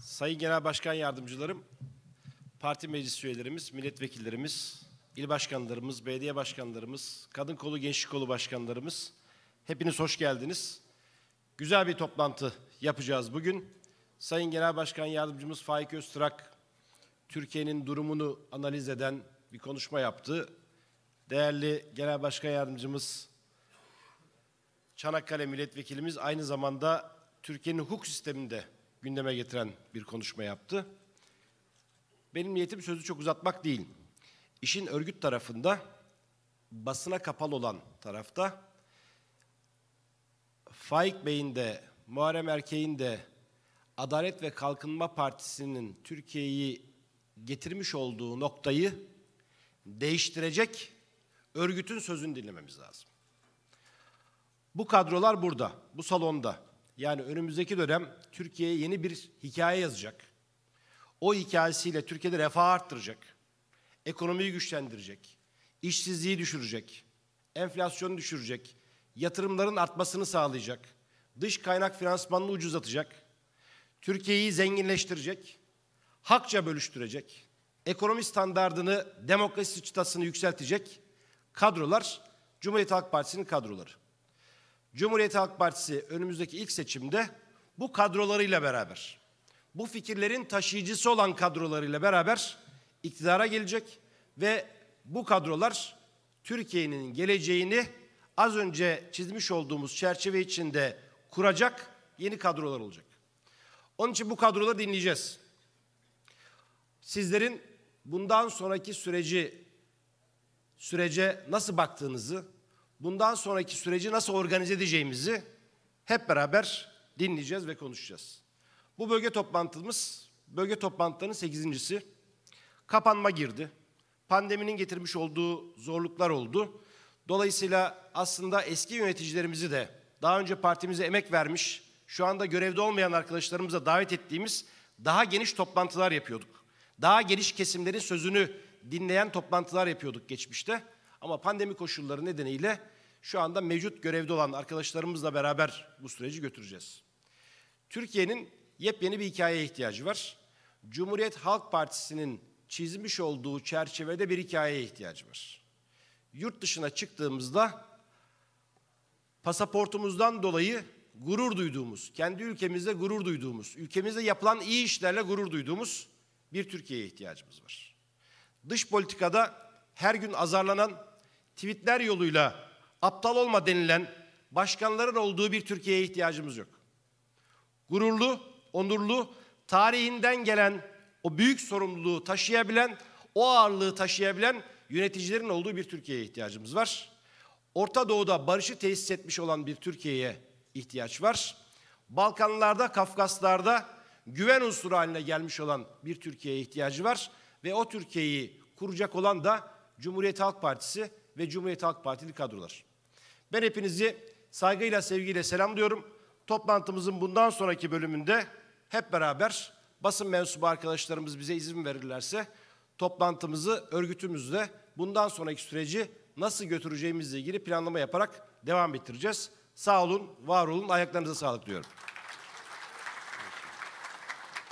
Sayın Genel Başkan Yardımcılarım, parti meclis üyelerimiz, milletvekillerimiz, il başkanlarımız, belediye başkanlarımız, kadın kolu, gençlik kolu başkanlarımız, hepiniz hoş geldiniz. Güzel bir toplantı yapacağız bugün. Sayın Genel Başkan Yardımcımız Faik Öztrak, Türkiye'nin durumunu analiz eden bir konuşma yaptı. Değerli Genel Başkan Yardımcımız Çanakkale Milletvekilimiz aynı zamanda Türkiye'nin hukuk sisteminde gündeme getiren bir konuşma yaptı. Benim niyetim sözü çok uzatmak değil. İşin örgüt tarafında, basına kapalı olan tarafta, Faik Bey'in de, Muharrem Erkek'in de Adalet ve Kalkınma Partisi'nin Türkiye'yi getirmiş olduğu noktayı değiştirecek örgütün sözünü dinlememiz lazım. Bu kadrolar burada, bu salonda. Yani önümüzdeki dönem Türkiye'ye yeni bir hikaye yazacak. O hikayesiyle Türkiye'de refah arttıracak. Ekonomiyi güçlendirecek. işsizliği düşürecek. Enflasyonu düşürecek. Yatırımların artmasını sağlayacak. Dış kaynak finansmanını ucuzlatacak. Türkiye'yi zenginleştirecek. Hakça bölüştürecek. Ekonomi standardını, demokrasi çıtasını yükseltecek kadrolar Cumhuriyet Halk Partisi'nin kadroları. Cumhuriyet Halk Partisi önümüzdeki ilk seçimde bu kadrolarıyla beraber, bu fikirlerin taşıyıcısı olan kadrolarıyla beraber iktidara gelecek ve bu kadrolar Türkiye'nin geleceğini az önce çizmiş olduğumuz çerçeve içinde kuracak yeni kadrolar olacak. Onun için bu kadroları dinleyeceğiz. Sizlerin bundan sonraki süreci sürece nasıl baktığınızı, bundan sonraki süreci nasıl organize edeceğimizi hep beraber dinleyeceğiz ve konuşacağız. Bu bölge toplantımız, bölge toplantılarının sekizincisi. Kapanma girdi. Pandeminin getirmiş olduğu zorluklar oldu. Dolayısıyla aslında eski yöneticilerimizi de daha önce partimize emek vermiş, şu anda görevde olmayan arkadaşlarımıza davet ettiğimiz daha geniş toplantılar yapıyorduk. Daha geniş kesimlerin sözünü dinleyen toplantılar yapıyorduk geçmişte. Ama pandemi koşulları nedeniyle şu anda mevcut görevde olan arkadaşlarımızla beraber bu süreci götüreceğiz. Türkiye'nin yepyeni bir hikayeye ihtiyacı var. Cumhuriyet Halk Partisi'nin çizmiş olduğu çerçevede bir hikayeye ihtiyacı var. Yurt dışına çıktığımızda pasaportumuzdan dolayı gurur duyduğumuz, kendi ülkemizde gurur duyduğumuz, ülkemizde yapılan iyi işlerle gurur duyduğumuz bir Türkiye'ye ihtiyacımız var. Dış politikada her gün azarlanan tweetler yoluyla aptal olma denilen başkanların olduğu bir Türkiye'ye ihtiyacımız yok. Gururlu, onurlu, tarihinden gelen o büyük sorumluluğu taşıyabilen, o ağırlığı taşıyabilen yöneticilerin olduğu bir Türkiye'ye ihtiyacımız var. Orta Doğu'da barışı tesis etmiş olan bir Türkiye'ye ihtiyaç var. Balkanlarda, Kafkaslar'da güven unsuru haline gelmiş olan bir Türkiye'ye ihtiyacı var. Ve o Türkiye'yi kuracak olan da Cumhuriyet Halk Partisi ve Cumhuriyet Halk Partili kadrolar. Ben hepinizi saygıyla, sevgiyle selamlıyorum. Toplantımızın bundan sonraki bölümünde hep beraber basın mensubu arkadaşlarımız bize izin verirlerse toplantımızı örgütümüzle bundan sonraki süreci nasıl götüreceğimizle ilgili planlama yaparak devam ettireceğiz. Sağ olun, var olun, ayaklarınıza sağlık diyorum.